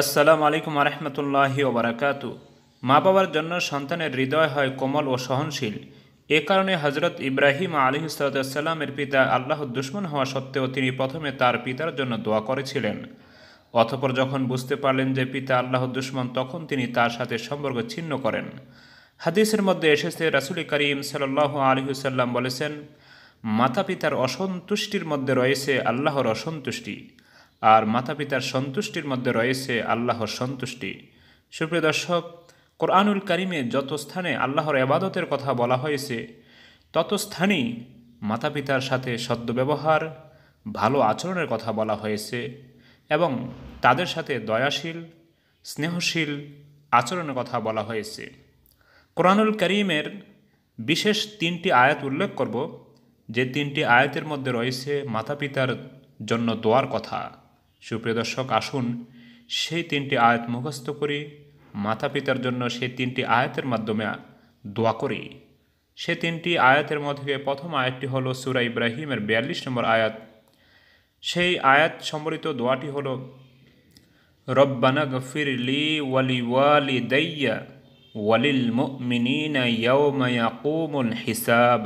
আসসালামু আলাইকুম আরহামতুল্লাহি ওবরাকাতু মা বাবার জন্য সন্তানের হৃদয় হয় কোমল ও সহনশীল এ কারণে হজরত ইব্রাহিম আলী সালামের পিতা আল্লাহ দুশ্মন হওয়া সত্ত্বেও তিনি প্রথমে তার পিতার জন্য দোয়া করেছিলেন অথপর যখন বুঝতে পারলেন যে পিতা আল্লাহ দুশ্মন তখন তিনি তার সাথে সম্পর্ক ছিন্ন করেন হাদিসের মধ্যে এসেছে রাসুল করিম সাল্লাহ আলহিসাল্লাম বলেছেন মাতা পিতার অসন্তুষ্টির মধ্যে রয়েছে আল্লাহর অসন্তুষ্টি আর মাতা পিতার সন্তুষ্টির মধ্যে রয়েছে আল্লাহর সন্তুষ্টি সুপ্রিয় দর্শক কোরআনুল করিমে যত স্থানে আল্লাহর আবাদতের কথা বলা হয়েছে তত স্থানেই মাতা পিতার সাথে সদ্য ব্যবহার ভালো আচরণের কথা বলা হয়েছে এবং তাদের সাথে দয়াশীল স্নেহশীল আচরণের কথা বলা হয়েছে কোরআনুল করিমের বিশেষ তিনটি আয়াত উল্লেখ করব যে তিনটি আয়াতের মধ্যে রয়েছে মাতা পিতার জন্য দোয়ার কথা সুপ্রিয় দর্শক আসুন সেই তিনটি আয়াত মুখস্থ করি মাতা পিতার জন্য সেই তিনটি আয়াতের মাধ্যমে দোয়া করি সে তিনটি আয়াতের মধ্যে প্রথম আয়াতটি হল সুরা ইব্রাহিমের বিয়াল্লিশ নম্বর আয়াত সেই আয়াত সম্বলিত দোয়াটি হল রব্বানা গফির লি ওয়ালি ওয়ালি দইয়া ওয়ালিল মুমিনিনা হিসাব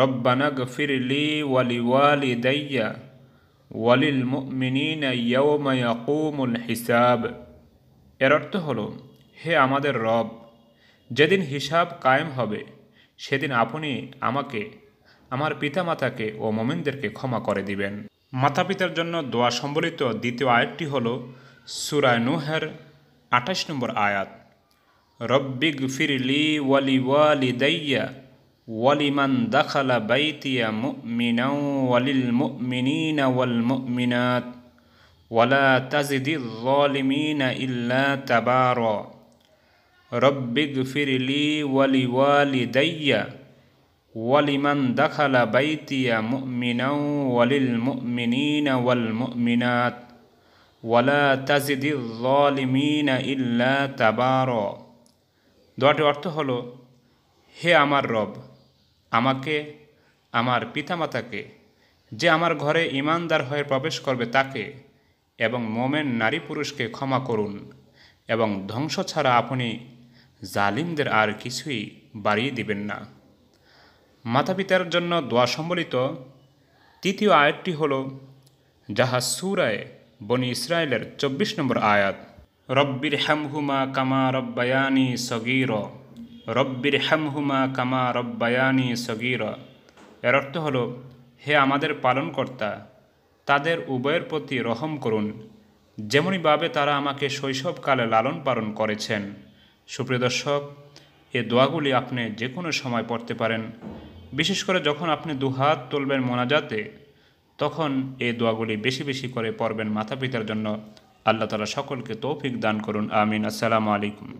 রব্বানা গফির লি ওয়ালি ওয়ালি দইয়া ওয়ালিল মিনীন হিসাব এর অর্থ হল হে আমাদের রব যেদিন হিসাব কায়েম হবে সেদিন আপনি আমাকে আমার পিতামাতাকে ও মমিনদেরকে ক্ষমা করে দিবেন মাতাপিতার জন্য দোয়া সম্বলিত দ্বিতীয় আয়াতটি হল সুরায় নুহের আঠাশ নম্বর আয়াত রব্বিগ ফিরলি ওয়ালি ওয়ালি দাইয়া ولمن دخل بيتي مؤمنا وللمؤمنين والمؤمنات ولا تزد الظالمين إلا تبارا رب اغفر لي ولوالدي ولمن دخل بيتي مؤمنا وللمؤمنين والمؤمنات ولا تزد الظالمين إلا تبارا دعوة অর্থ هي হে رب আমাকে আমার পিতামাতাকে যে আমার ঘরে ইমানদার হয়ে প্রবেশ করবে তাকে এবং মোমেন নারী পুরুষকে ক্ষমা করুন এবং ধ্বংস ছাড়া আপনি জালিমদের আর কিছুই বাড়িয়ে দিবেন না মাতাপিতার জন্য দোয়া সম্বলিত তৃতীয় আয়াতটি হল যাহা সুরায় বনি ইসরায়েলের চব্বিশ নম্বর আয়াত রব্বির হ্যামহুমা কামা রব্বায়ানি সগির রব্বির হ্যামহুমা কামা রব্বায়ানি সগির এর অর্থ হল হে আমাদের পালনকর্তা তাদের উভয়ের প্রতি রহম করুন যেমনইভাবে তারা আমাকে শৈশবকালে লালন পালন করেছেন সুপ্রিয় দর্শক এ দোয়াগুলি আপনি যে কোনো সময় পড়তে পারেন বিশেষ করে যখন আপনি দুহাত তুলবেন মোনাজাতে তখন এই দোয়াগুলি বেশি বেশি করে পড়বেন মাতা পিতার জন্য আল্লাহ তালা সকলকে তৌফিক দান করুন আমিন আসসালামু আলাইকুম